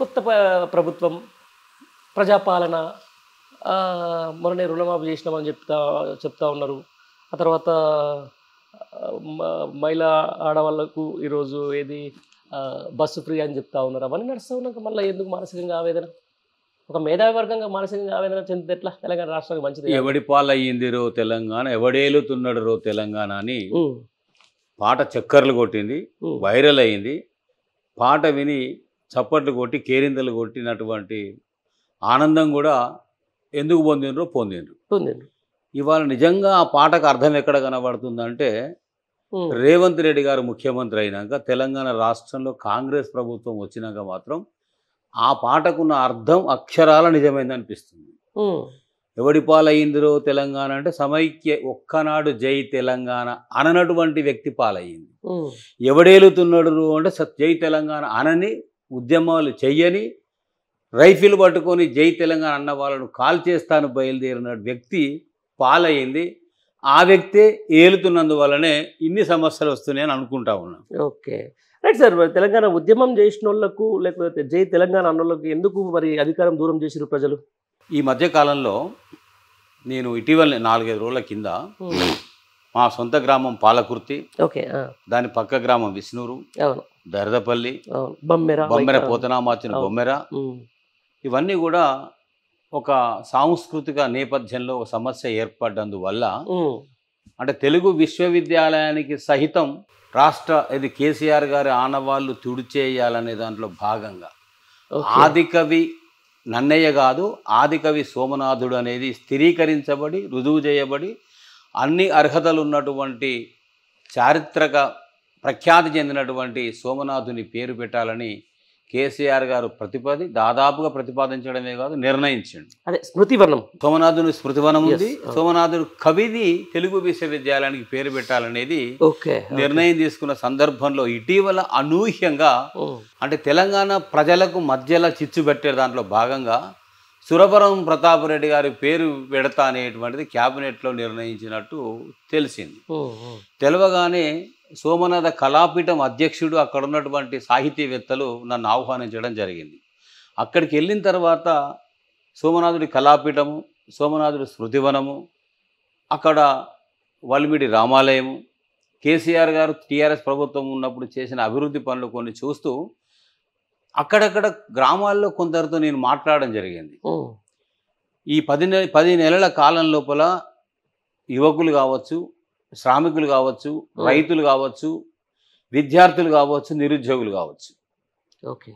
కొత్త ప్రభుత్వం ప్రజాపాలన మొన్ననే రుణమాఫీ చేసినామని చెప్తా చెప్తా ఉన్నారు ఆ తర్వాత మహిళా ఆడవాళ్ళకు ఈరోజు ఏది బస్సు ఫ్రీ అని చెప్తా ఉన్నారు అవన్నీ నడుస్తూ ఉన్నాక మళ్ళీ ఎందుకు మానసికంగా ఆవేదన ఒక మేధావి వర్గంగా మానసికంగా ఆవేదన చెందితే ఎట్లా తెలంగాణ రాష్ట్రానికి మంచిది ఎవడి పాలయ్యింది రో తెలంగాణ ఎవడేలుతున్నాడు రో తెలంగాణ అని పాట చక్కర్లు కొట్టింది వైరల్ అయింది పాట విని చప్పట్లు కొట్టి కేరింతలు కొట్టినటువంటి ఆనందం కూడా ఎందుకు పొందినరో పొందినరు పొందినరు ఇవాళ నిజంగా ఆ పాటకు అర్థం ఎక్కడ కనబడుతుందంటే రేవంత్ రెడ్డి గారు ముఖ్యమంత్రి అయినాక తెలంగాణ రాష్ట్రంలో కాంగ్రెస్ ప్రభుత్వం వచ్చినాక మాత్రం ఆ పాటకున్న అర్థం అక్షరాల నిజమైంది అనిపిస్తుంది ఎవడి పాలయ్యిందిరో తెలంగాణ అంటే సమైక్య ఒక్కనాడు జై తెలంగాణ అననటువంటి వ్యక్తి పాలయ్యింది ఎవడేలుతున్నాడు అంటే జై తెలంగాణ అనని ఉద్యమాలు చెయ్యని రైఫిల్ పట్టుకొని జై తెలంగాణ అన్న వాళ్ళను కాల్ చేస్తాను బయలుదేరిన వ్యక్తి పాలయ్యింది ఆ వ్యక్తే ఏలుతున్నందువల్లనే ఇన్ని సమస్యలు వస్తున్నాయని అనుకుంటా ఉన్నా ఓకే రైట్ సార్ మరి తెలంగాణ ఉద్యమం చేసిన వాళ్ళకు లేకపోతే జై తెలంగాణ అన్నోళ్ళకు ఎందుకు మరి అధికారం దూరం చేసిరు ప్రజలు ఈ మధ్యకాలంలో నేను ఇటీవల నాలుగైదు రోజుల కింద మా సొంత గ్రామం పాలకుర్తి ఓకే దాని పక్క గ్రామం విష్ణూరు అవును దరదపల్లి బొమ్మెర బొమ్మెర పోతనామాచిన బొమ్మెర ఇవన్నీ కూడా ఒక సాంస్కృతిక నేపథ్యంలో ఒక సమస్య వల్ల అంటే తెలుగు విశ్వవిద్యాలయానికి సహితం రాష్ట్ర ఇది కేసీఆర్ గారి ఆనవాళ్ళు తుడిచేయాలనే దాంట్లో భాగంగా ఆదికవి నన్నయ్య కాదు ఆదికవి సోమనాథుడు అనేది స్థిరీకరించబడి రుజువు చేయబడి అన్ని అర్హతలు ఉన్నటువంటి చారిత్రక ప్రఖ్యాతి చెందినటువంటి సోమనాథుని పేరు పెట్టాలని కేసీఆర్ గారు ప్రతిపాది దాదాపుగా ప్రతిపాదించడమే కాదు నిర్ణయించండి అదే స్మృతివనం సోమనాథుని స్మృతివనం ఉంది సోమనాథుడు కవిది తెలుగు విశ్వవిద్యాలయానికి పేరు పెట్టాలనేది నిర్ణయం తీసుకున్న సందర్భంలో ఇటీవల అనూహ్యంగా అంటే తెలంగాణ ప్రజలకు మధ్యలో చిచ్చు పెట్టే దాంట్లో భాగంగా సురపురం ప్రతాప్ రెడ్డి గారి పేరు పెడతా అనేటువంటిది క్యాబినెట్లో నిర్ణయించినట్టు తెలిసింది తెలవగానే సోమనాథ కళాపీఠం అధ్యక్షుడు అక్కడ ఉన్నటువంటి సాహితీవేత్తలు నన్ను ఆహ్వానించడం జరిగింది అక్కడికి వెళ్ళిన తర్వాత సోమనాథుడి కళాపీఠము సోమనాథుడి స్మృతివనము అక్కడ వల్మిడి రామాలయము కేసీఆర్ గారు టీఆర్ఎస్ ప్రభుత్వం ఉన్నప్పుడు చేసిన అభివృద్ధి పనులు కొన్ని చూస్తూ అక్కడక్కడ గ్రామాల్లో కొందరితో నేను మాట్లాడడం జరిగింది ఈ పది నె పది నెలల కాలం లోపల యువకులు కావచ్చు శ్రామికులు కావచ్చు hmm. రైతులు కావచ్చు విద్యార్థులు కావచ్చు నిరుద్యోగులు కావచ్చు ఓకే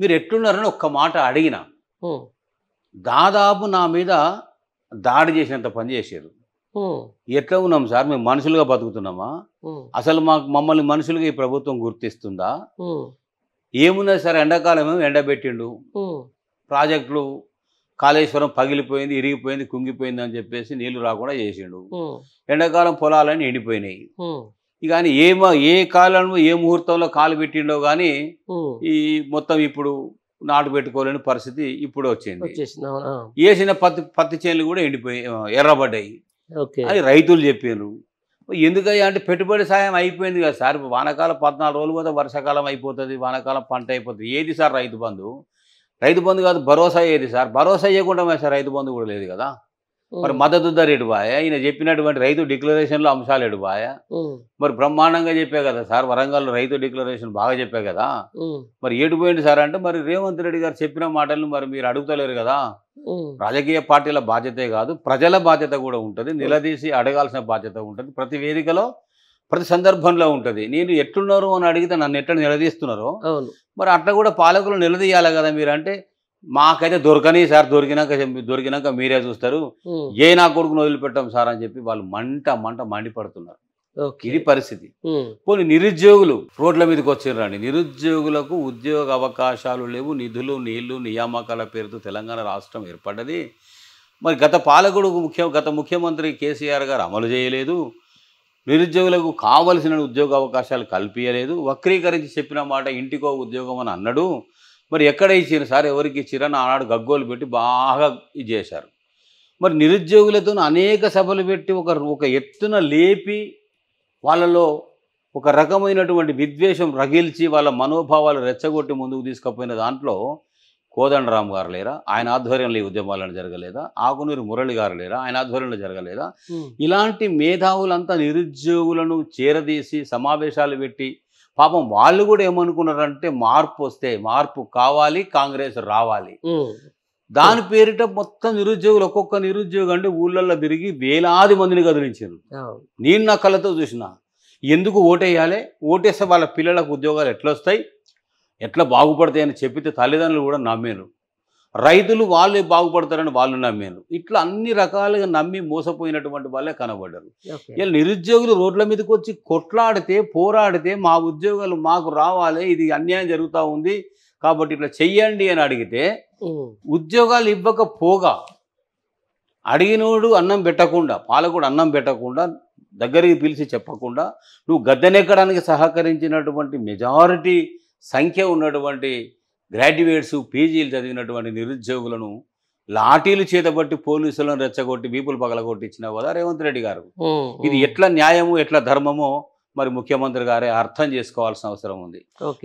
మీరు ఎట్లున్నారని ఒక్క మాట అడిగిన hmm. దాదాపు నా మీద దాడి చేసినంత పని చేశారు hmm. ఎట్లా ఉన్నాం సార్ మేము మనుషులుగా బతుకుతున్నామా అసలు మాకు మమ్మల్ని మనుషులుగా ఈ ప్రభుత్వం గుర్తిస్తుందా ఏమున్నా సార్ ఎండాకాలం ఏమో ఎండబెట్టిండు ప్రాజెక్టులు కాళేశ్వరం పగిలిపోయింది ఇరిగిపోయింది కుంగిపోయింది అని చెప్పేసి నీళ్లు రాకుండా చేసిండు ఎండాకాలం పొలాలని ఎండిపోయినాయి ఇక ఏ ఏ కాలంలో ఏ ముహూర్తంలో కాలు పెట్టిండో కానీ ఈ మొత్తం ఇప్పుడు నాటు పెట్టుకోలేని పరిస్థితి ఇప్పుడు వచ్చింది వేసిన పత్తి పత్తి చేనులు కూడా ఎండిపోయి ఎర్రబడ్డాయి అని రైతులు చెప్పారు ఎందుకయ్యా అంటే పెట్టుబడి సాయం అయిపోయింది కదా సార్ వానకాలం పద్నాలుగు రోజులు కదా వర్షాకాలం అయిపోతుంది వానకాలం పంట అయిపోతుంది ఏది సార్ రైతు బంధు రైతు బంధు కాదు భరోసా ఏది సార్ భరోసా ఇవ్వకుండా సార్ రైతు బంధు కూడా లేదు కదా మరి మద్దతు ధర ఎడుబాయ ఈయన చెప్పినటువంటి రైతు డిక్లరేషన్లో అంశాలు ఎడుబాయ మరి బ్రహ్మాండంగా చెప్పే కదా సార్ వరంగల్ రైతు డిక్లరేషన్ బాగా చెప్పే కదా మరి ఏడిపోయింది సార్ అంటే మరి రేవంత్ రెడ్డి గారు చెప్పిన మాటలను మరి మీరు అడుగుతలేరు కదా రాజకీయ పార్టీల బాధ్యతే కాదు ప్రజల బాధ్యత కూడా ఉంటుంది నిలదీసి అడగాల్సిన బాధ్యత ఉంటుంది ప్రతి వేదికలో ప్రతి సందర్భంలో ఉంటుంది నేను ఎట్లున్నారు అని అడిగితే నన్ను ఎట్లా నిలదీస్తున్నారు మరి అట్లా కూడా పాలకులు నిలదీయాలి కదా మీరు అంటే మాకైతే దొరకని సార్ దొరికినాక దొరికినాక మీరే చూస్తారు ఏ నా కొడుకును వదిలిపెట్టాం సార్ అని చెప్పి వాళ్ళు మంట మంట మండిపడుతున్నారు ఇది పరిస్థితి పోనీ నిరుద్యోగులు రోడ్ల మీదకి వచ్చిర్రండి నిరుద్యోగులకు ఉద్యోగ అవకాశాలు లేవు నిధులు నీళ్లు నియామకాల పేరుతో తెలంగాణ రాష్ట్రం ఏర్పడ్డది మరి గత పాలకుడు ముఖ్య గత ముఖ్యమంత్రి కేసీఆర్ గారు అమలు చేయలేదు నిరుద్యోగులకు కావలసిన ఉద్యోగ అవకాశాలు కల్పించలేదు వక్రీకరించి చెప్పిన మాట ఇంటికో ఉద్యోగం అని అన్నాడు మరి ఎక్కడ ఇచ్చిన సార్ ఎవరికి ఇచ్చిరని ఆనాడు గగ్గోలు పెట్టి బాగా ఇది చేశారు మరి నిరుద్యోగులతో అనేక సభలు పెట్టి ఒక ఒక ఎత్తున లేపి వాళ్ళలో ఒక రకమైనటువంటి విద్వేషం రగిల్చి వాళ్ళ మనోభావాలు రెచ్చగొట్టి ముందుకు తీసుకుపోయిన దాంట్లో కోదండరామ్ గారు లేరా ఆయన ఆధ్వర్యంలో ఈ ఉద్యమాలను జరగలేదా ఆకునూరి మురళి గారు లేరా ఆయన ఆధ్వర్యంలో జరగలేదా ఇలాంటి మేధావులంతా నిరుద్యోగులను చేరదీసి సమావేశాలు పెట్టి పాపం వాళ్ళు కూడా ఏమనుకున్నారంటే మార్పు వస్తే మార్పు కావాలి కాంగ్రెస్ రావాలి దాని పేరిట మొత్తం నిరుద్యోగులు ఒక్కొక్క నిరుద్యోగం అంటే ఊళ్ళల్లో తిరిగి వేలాది మందిని కదిలించారు నేను నా కళ్ళతో చూసిన ఎందుకు ఓటేయాలి ఓటేస్తే వాళ్ళ పిల్లలకు ఉద్యోగాలు ఎట్లొస్తాయి ఎట్లా బాగుపడతాయని చెప్పితే తల్లిదండ్రులు కూడా నమ్మేరు రైతులు వాళ్ళే బాగుపడతారని వాళ్ళు నమ్మారు ఇట్లా అన్ని రకాలుగా నమ్మి మోసపోయినటువంటి వాళ్ళే కనబడ్డారు ఇలా నిరుద్యోగులు రోడ్ల మీదకి వచ్చి కొట్లాడితే పోరాడితే మా ఉద్యోగాలు మాకు రావాలి ఇది అన్యాయం జరుగుతూ ఉంది కాబట్టి ఇట్లా చెయ్యండి అని అడిగితే ఉద్యోగాలు ఇవ్వకపోగా అడిగినోడు అన్నం పెట్టకుండా పాలకుడు అన్నం పెట్టకుండా దగ్గరికి పిలిచి చెప్పకుండా నువ్వు గద్దెనెక్కడానికి సహకరించినటువంటి మెజారిటీ సంఖ్య ఉన్నటువంటి గ్రాడ్యుయేట్స్ పీజీలు చదివినటువంటి నిరుద్యోగులను లాఠీలు చేతబట్టి పోలీసులను రెచ్చగొట్టి బీపులు పగలగొట్టించిన వదా రేవంత్ రెడ్డి గారు ఇది ఎట్లా న్యాయము ఎట్లా ధర్మమో మరి ముఖ్యమంత్రి గారే అర్థం చేసుకోవాల్సిన అవసరం ఉంది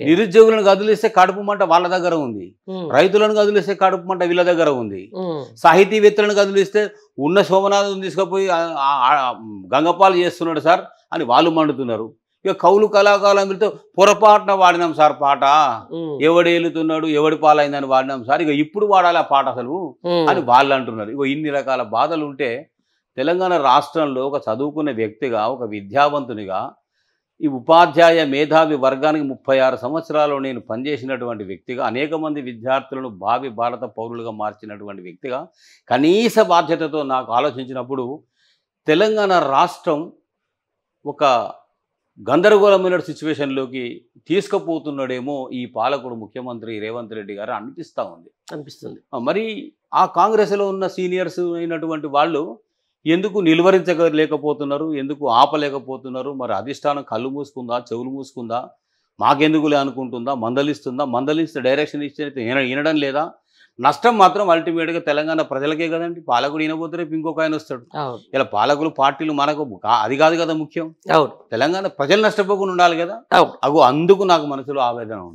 నిరుద్యోగులను కదిలిస్తే కడుపు మంట వాళ్ళ దగ్గర ఉంది రైతులను కదిలిస్తే కడుపు మంట వీళ్ళ దగ్గర ఉంది సాహితీవేత్తలను కదిలిస్తే ఉన్న సోమనాథం తీసుకుపోయి గంగపాలు చేస్తున్నాడు సార్ అని వాళ్ళు మండుతున్నారు ఇక కౌలు కళాకాలంతో పొరపాటున వాడినాం సార్ పాట ఎవడు ఏలుతున్నాడు ఎవడి పాలైందని వాడినాం సార్ ఇక ఇప్పుడు వాడాలి ఆ పాట అసలు అని వాళ్ళు అంటున్నారు ఇక ఇన్ని రకాల బాధలు ఉంటే తెలంగాణ రాష్ట్రంలో ఒక చదువుకునే వ్యక్తిగా ఒక విద్యావంతునిగా ఈ ఉపాధ్యాయ మేధావి వర్గానికి ముప్పై ఆరు సంవత్సరాలు నేను పనిచేసినటువంటి వ్యక్తిగా అనేక మంది విద్యార్థులను భావి భారత పౌరులుగా మార్చినటువంటి వ్యక్తిగా కనీస బాధ్యతతో నాకు ఆలోచించినప్పుడు తెలంగాణ రాష్ట్రం ఒక గందరగోళమైన సిచ్యువేషన్లోకి తీసుకుపోతున్నాడేమో ఈ పాలకుడు ముఖ్యమంత్రి రేవంత్ రెడ్డి గారు అనిపిస్తూ ఉంది అనిపిస్తుంది మరి ఆ కాంగ్రెస్లో ఉన్న సీనియర్స్ అయినటువంటి వాళ్ళు ఎందుకు నిలువరించలేకపోతున్నారు ఎందుకు ఆపలేకపోతున్నారు మరి అధిష్టానం కళ్ళు మూసుకుందా చెవులు మూసుకుందా మాకెందుకులే అనుకుంటుందా మందలిస్తుందా మందలిస్తే డైరెక్షన్ ఇస్తే వినడం లేదా నష్టం మాత్రం అల్టిమేట్గా తెలంగాణ ప్రజలకే కదండి పాలకుడు ఈయనపోతే రేపు ఇంకొక ఆయన వస్తాడు ఇలా పాలకులు పార్టీలు మనకు అది కాదు కదా ముఖ్యం తెలంగాణ ప్రజలు నష్టపోకుండా ఉండాలి కదా అగో అందుకు నాకు మనసులో ఆవేదన